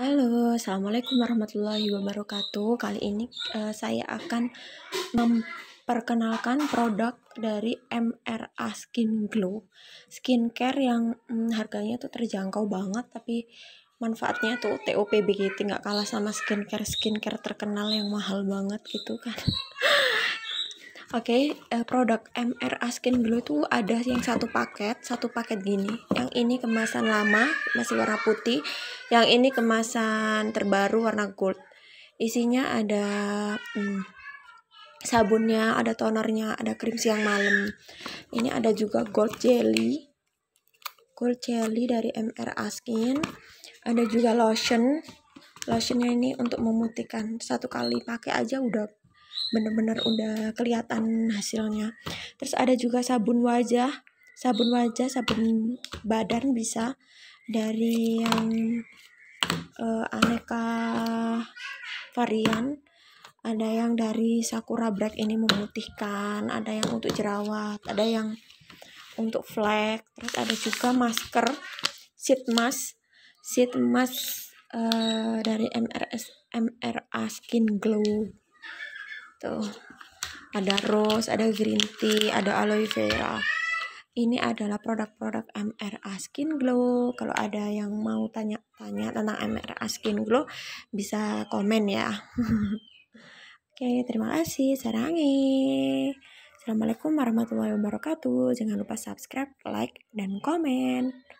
Halo, Assalamualaikum warahmatullahi wabarakatuh. Kali ini uh, saya akan memperkenalkan produk dari MRA Skin Glow. Skincare yang hmm, harganya tuh terjangkau banget, tapi manfaatnya tuh TOP begitu nggak kalah sama skincare-skincare terkenal yang mahal banget gitu kan. Oke, okay, uh, eh, produk MR Askin Glow tuh ada yang satu paket, satu paket gini. Yang ini kemasan lama, masih warna putih. Yang ini kemasan terbaru warna gold. Isinya ada hmm, sabunnya, ada tonernya, ada krim siang malam. Ini ada juga gold jelly. Gold jelly dari MR Askin. Ada juga lotion. Lotionnya ini untuk memutihkan. Satu kali pakai aja udah bener-bener udah kelihatan hasilnya terus ada juga sabun wajah sabun wajah sabun badan bisa dari yang uh, aneka varian ada yang dari sakura black ini memutihkan ada yang untuk jerawat ada yang untuk flek terus ada juga masker sheet mask sheet mask uh, dari MRS MRA Skin Glow tuh gitu. ada rose ada green tea ada aloe vera ini adalah produk-produk MRA Skin Glow. Kalau ada yang mau tanya-tanya tentang MRA Skin Glow, bisa komen ya. Oke, terima kasih. Sarangi. Assalamualaikum warahmatullahi wabarakatuh. Jangan lupa subscribe, like, dan komen.